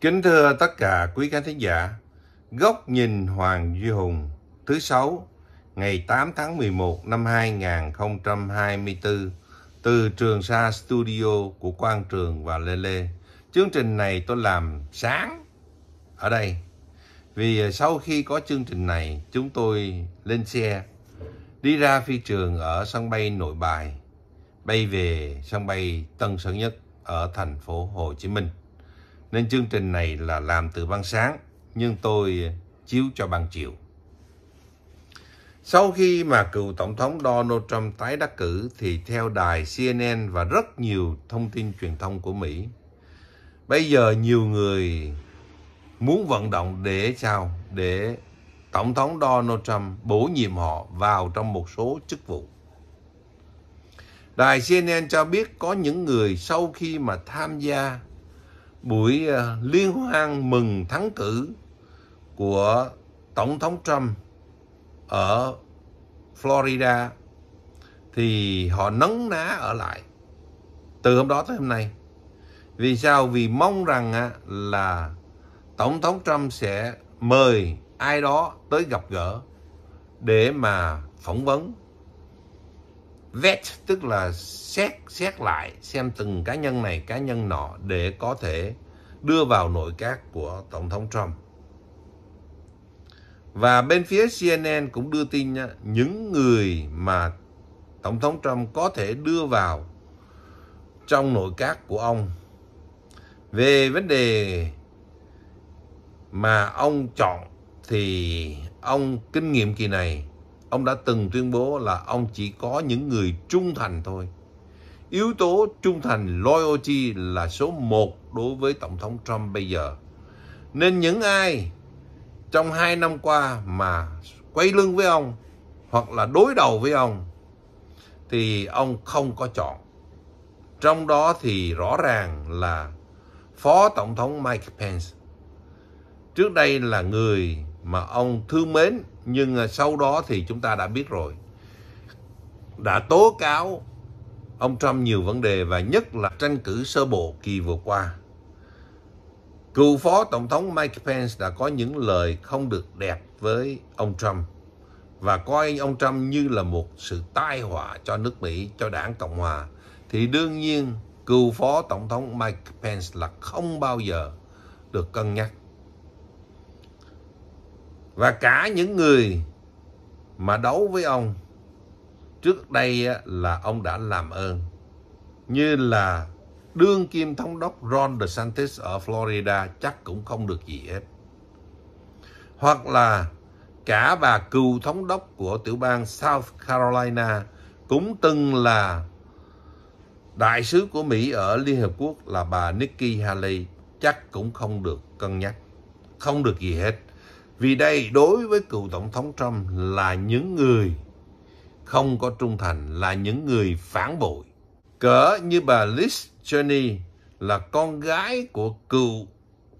Kính thưa tất cả quý khán thính giả, Góc nhìn Hoàng Duy Hùng thứ sáu ngày 8 tháng 11 năm 2024 từ Trường Sa Studio của Quang Trường và Lê Lê. Chương trình này tôi làm sáng ở đây. Vì sau khi có chương trình này, chúng tôi lên xe đi ra phi trường ở sân bay Nội Bài, bay về sân bay Tân Sơn Nhất ở thành phố Hồ Chí Minh. Nên chương trình này là làm từ ban sáng, nhưng tôi chiếu cho ban chiều. Sau khi mà cựu Tổng thống Donald Trump tái đắc cử thì theo đài CNN và rất nhiều thông tin truyền thông của Mỹ, bây giờ nhiều người muốn vận động để sao? Để Tổng thống Donald Trump bổ nhiệm họ vào trong một số chức vụ. Đài CNN cho biết có những người sau khi mà tham gia buổi ờ, liên hoan mừng thắng cử của Tổng thống Trump ở Florida thì họ nấn ná ở lại từ hôm đó tới hôm nay. Vì sao? Vì mong rằng là Tổng thống Trump sẽ mời ai đó tới gặp gỡ để mà phỏng vấn vet tức là xét xét lại xem từng cá nhân này cá nhân nọ để có thể đưa vào nội các của tổng thống Trump. Và bên phía CNN cũng đưa tin những người mà tổng thống Trump có thể đưa vào trong nội các của ông về vấn đề mà ông chọn thì ông kinh nghiệm kỳ này ông đã từng tuyên bố là ông chỉ có những người trung thành thôi. Yếu tố trung thành loyalty là số 1 đối với Tổng thống Trump bây giờ. Nên những ai trong hai năm qua mà quay lưng với ông hoặc là đối đầu với ông thì ông không có chọn. Trong đó thì rõ ràng là Phó Tổng thống Mike Pence trước đây là người mà ông thương mến nhưng à, sau đó thì chúng ta đã biết rồi đã tố cáo ông Trump nhiều vấn đề và nhất là tranh cử sơ bộ kỳ vừa qua. Cựu phó tổng thống Mike Pence đã có những lời không được đẹp với ông Trump và coi ông Trump như là một sự tai họa cho nước Mỹ, cho đảng Cộng Hòa. Thì đương nhiên cựu phó tổng thống Mike Pence là không bao giờ được cân nhắc và cả những người mà đấu với ông trước đây là ông đã làm ơn như là đương kim thống đốc Ron DeSantis ở Florida chắc cũng không được gì hết hoặc là cả bà cựu thống đốc của tiểu bang South Carolina cũng từng là đại sứ của Mỹ ở Liên Hợp Quốc là bà Nikki Haley chắc cũng không được cân nhắc không được gì hết vì đây đối với cựu Tổng thống Trump là những người không có trung thành, là những người phản bội. Cỡ như bà Liz Cheney là con gái của cựu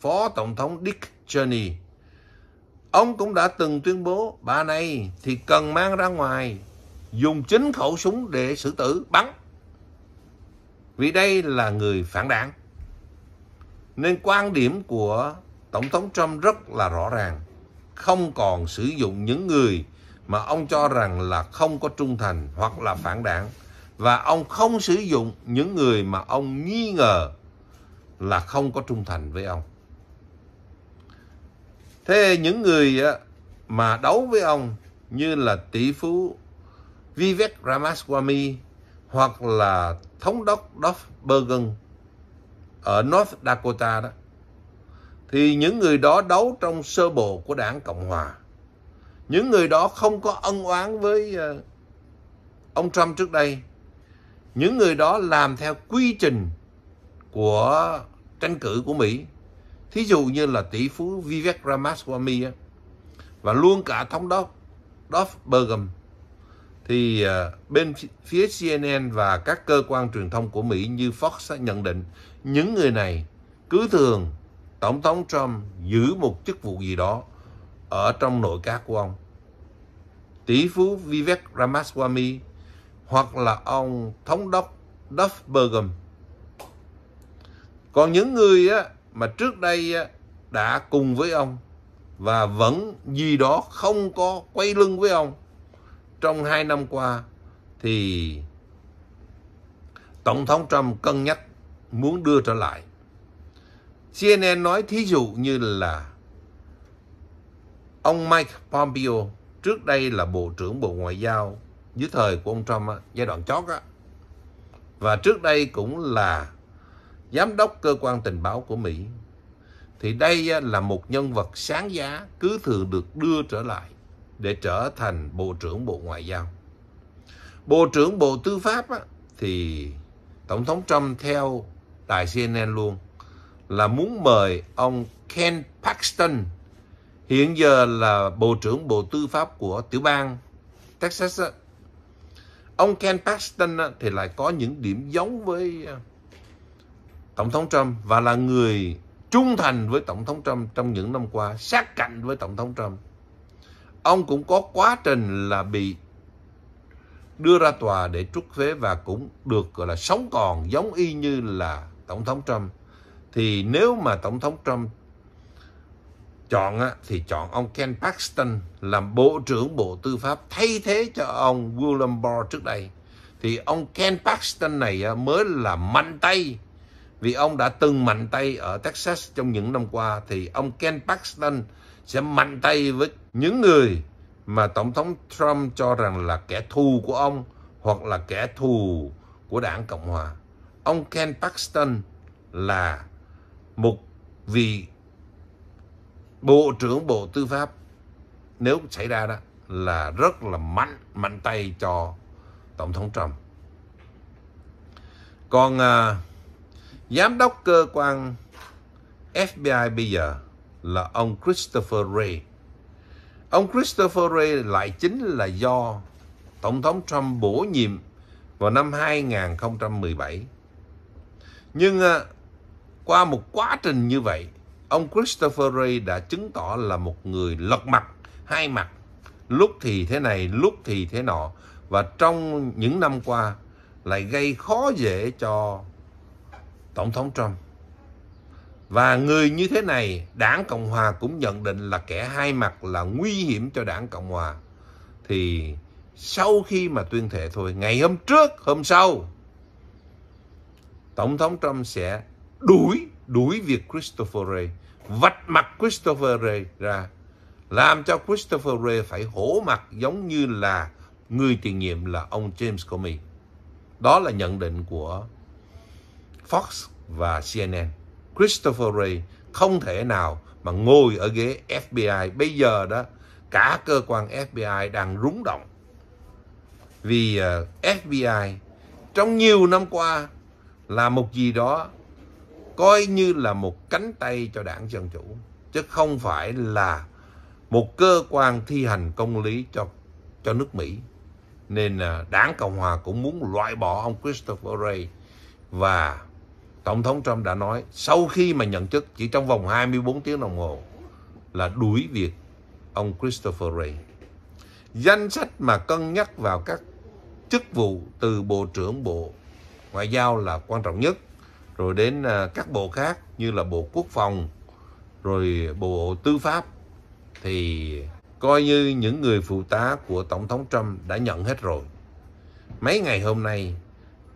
Phó Tổng thống Dick Cheney. Ông cũng đã từng tuyên bố bà này thì cần mang ra ngoài dùng chính khẩu súng để xử tử bắn. Vì đây là người phản đảng. Nên quan điểm của Tổng thống Trump rất là rõ ràng không còn sử dụng những người mà ông cho rằng là không có trung thành hoặc là phản đảng và ông không sử dụng những người mà ông nghi ngờ là không có trung thành với ông. Thế những người mà đấu với ông như là tỷ phú Vivek Ramaswamy hoặc là thống đốc Duff Bergen ở North Dakota đó thì những người đó đấu trong sơ bộ của đảng Cộng Hòa. Những người đó không có ân oán với ờ, ông Trump trước đây. Những người đó làm theo quy trình của tranh cử của Mỹ. Thí dụ như là tỷ phú Vivek Ramaswamy và luôn cả thống đốc Doug Burgum thì ờ, bên phía CNN và các cơ quan truyền thông của Mỹ như Fox nhận định những người này cứ thường Tổng thống Trump giữ một chức vụ gì đó ở trong nội các của ông. Tỷ phú Vivek Ramaswamy hoặc là ông thống đốc Duff Burgum. Còn những người á, mà trước đây á, đã cùng với ông và vẫn gì đó không có quay lưng với ông trong hai năm qua thì Tổng thống Trump cân nhắc muốn đưa trở lại CNN nói thí dụ như là ông Mike Pompeo trước đây là Bộ trưởng Bộ Ngoại giao dưới thời của ông Trump á, giai đoạn chót á. Và trước đây cũng là giám đốc cơ quan tình báo của Mỹ. Thì đây á, là một nhân vật sáng giá cứ thường được đưa trở lại để trở thành Bộ trưởng Bộ Ngoại giao. Bộ trưởng Bộ Tư pháp á, thì Tổng thống Trump theo đài CNN luôn là muốn mời ông Ken Paxton, hiện giờ là Bộ trưởng Bộ Tư pháp của tiểu bang Texas. Ông Ken Paxton thì lại có những điểm giống với à, Tổng thống Trump và là người trung thành với Tổng thống Trump trong những năm qua, sát cạnh với Tổng thống Trump. Ông cũng có quá trình là bị đưa ra tòa để trút thuế và cũng được gọi là sống còn giống y như là Tổng thống Trump thì nếu mà Tổng thống Trump chọn á thì chọn ông Ken Paxton làm Bộ trưởng Bộ Tư pháp thay thế cho ông William Barr trước đây. Thì ông Ken Paxton này mới là mạnh tay vì ông đã từng mạnh tay ở Texas trong những năm qua thì ông Ken Paxton sẽ mạnh tay với những người mà Tổng thống Trump cho rằng là kẻ thù của ông hoặc là kẻ thù của đảng Cộng Hòa. Ông Ken Paxton là một vị bộ trưởng bộ tư pháp nếu xảy ra đó là rất là mạnh mạnh tay cho tổng thống trump còn à, giám đốc cơ quan fbi bây giờ là ông christopher ray ông christopher ray lại chính là do tổng thống trump bổ nhiệm vào năm 2017 nhưng à, qua một quá trình như vậy, ông Christopher Ray đã chứng tỏ là một người lật mặt, hai mặt, lúc thì thế này, lúc thì thế nọ. Và trong những năm qua, lại gây khó dễ cho Tổng thống Trump. Và người như thế này, đảng Cộng Hòa cũng nhận định là kẻ hai mặt là nguy hiểm cho đảng Cộng Hòa. Thì sau khi mà tuyên thệ thôi, ngày hôm trước, hôm sau, Tổng thống Trump sẽ đuổi đuổi việc Christopher Ray vạch mặt Christopher Ray ra làm cho Christopher Ray phải hổ mặt giống như là người tiền nhiệm là ông James Comey đó là nhận định của Fox và CNN Christopher Ray không thể nào mà ngồi ở ghế FBI bây giờ đó cả cơ quan FBI đang rúng động vì ờ, FBI trong nhiều năm qua là một gì đó coi như là một cánh tay cho đảng Dân Chủ, chứ không phải là một cơ quan thi hành công lý cho cho nước Mỹ. Nên à, đảng Cộng Hòa cũng muốn loại bỏ ông Christopher Ray và Tổng thống Trump đã nói sau khi mà nhận chức chỉ trong vòng 24 tiếng đồng hồ là đuổi việc ông Christopher Ray. Danh sách mà cân nhắc vào các chức vụ từ Bộ trưởng Bộ Ngoại giao là quan trọng nhất rồi đến à, các bộ khác như là bộ quốc phòng rồi bộ tư pháp thì coi như những người phụ tá của tổng thống Trump đã nhận hết rồi mấy ngày hôm nay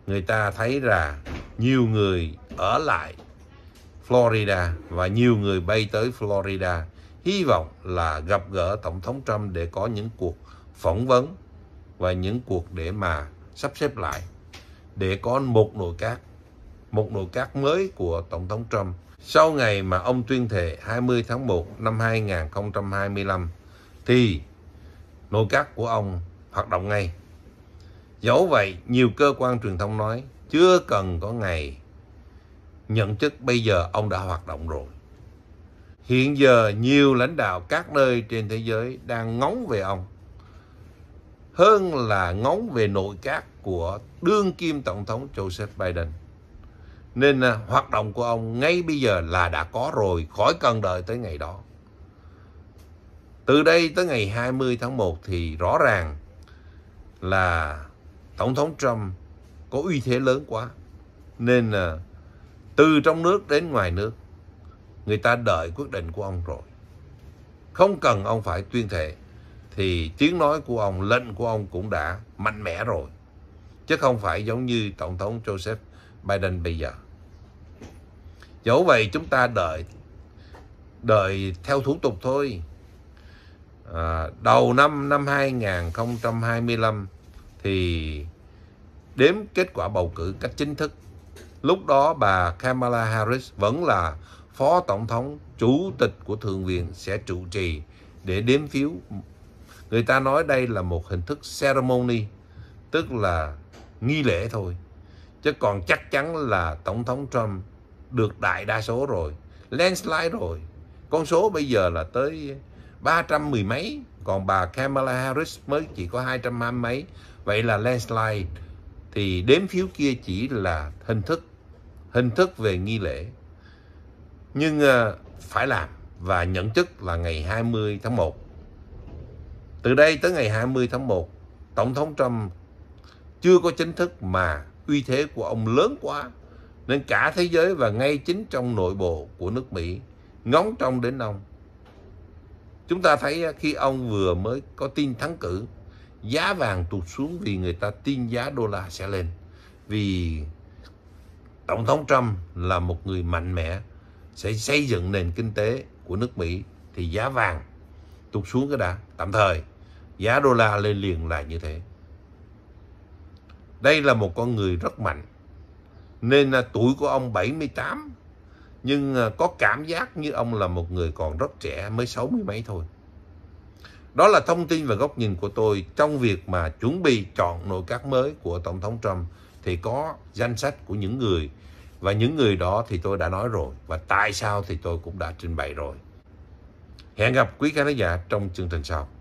người ta thấy là nhiều người ở lại Florida và nhiều người bay tới Florida hy vọng là gặp gỡ tổng thống Trump để có những cuộc phỏng vấn và những cuộc để mà sắp xếp lại để có một nội các một nội các mới của Tổng thống Trump. Sau ngày mà ông tuyên thệ 20 tháng 1 năm 2025 thì nội các của ông hoạt động ngay. Dẫu vậy, nhiều cơ quan truyền thông nói chưa cần có ngày nhận chức bây giờ ông đã hoạt động rồi. Hiện giờ nhiều lãnh đạo các nơi trên thế giới đang ngóng về ông hơn là ngóng về nội các của đương kim tổng thống Joseph Biden. Nên à, hoạt động của ông ngay bây giờ là đã có rồi, khỏi cần đợi tới ngày đó. Từ đây tới ngày 20 tháng 1 thì rõ ràng là Tổng thống Trump có uy thế lớn quá. Nên à, từ trong nước đến ngoài nước, người ta đợi quyết định của ông rồi. Không cần ông phải tuyên thệ, thì tiếng nói của ông, lệnh của ông cũng đã mạnh mẽ rồi. Chứ không phải giống như Tổng thống Joseph Biden bây giờ. Dẫu vậy chúng ta đợi đợi theo thủ tục thôi. À, đầu năm năm 2025 thì đếm kết quả bầu cử cách chính thức. Lúc đó bà Kamala Harris vẫn là phó tổng thống, chủ tịch của thượng viện sẽ chủ trì để đếm phiếu. Người ta nói đây là một hình thức ceremony, tức là nghi lễ thôi chứ còn chắc chắn là tổng thống Trump được đại đa số rồi landslide rồi con số bây giờ là tới ba trăm mười mấy còn bà Kamala Harris mới chỉ có hai trăm hai mấy vậy là landslide thì đếm phiếu kia chỉ là hình thức hình thức về nghi lễ nhưng ờ, phải làm và nhận chức là ngày 20 tháng 1 từ đây tới ngày 20 tháng 1 tổng thống Trump chưa có chính thức mà uy thế của ông lớn quá nên cả thế giới và ngay chính trong nội bộ của nước Mỹ ngóng trông đến ông. Chúng ta thấy à, khi ông vừa mới có tin thắng cử, giá vàng tụt xuống vì người ta tin giá đô la sẽ lên. Vì Tổng thống Trump là một người mạnh mẽ sẽ xây dựng nền kinh tế của nước Mỹ thì giá vàng tụt xuống cái đã tạm thời giá đô la lên liền là như thế đây là một con người rất mạnh. Nên à, tuổi của ông 78 nhưng à, có cảm giác như ông là một người còn rất trẻ mới sáu mươi mấy thôi. Đó là thông tin và góc nhìn của tôi trong việc mà chuẩn bị chọn nội các mới của Tổng thống Trump thì có danh sách của những người và những người đó thì tôi đã nói rồi và tại sao thì tôi cũng đã trình bày rồi. Hẹn gặp quý khán giả trong chương trình sau.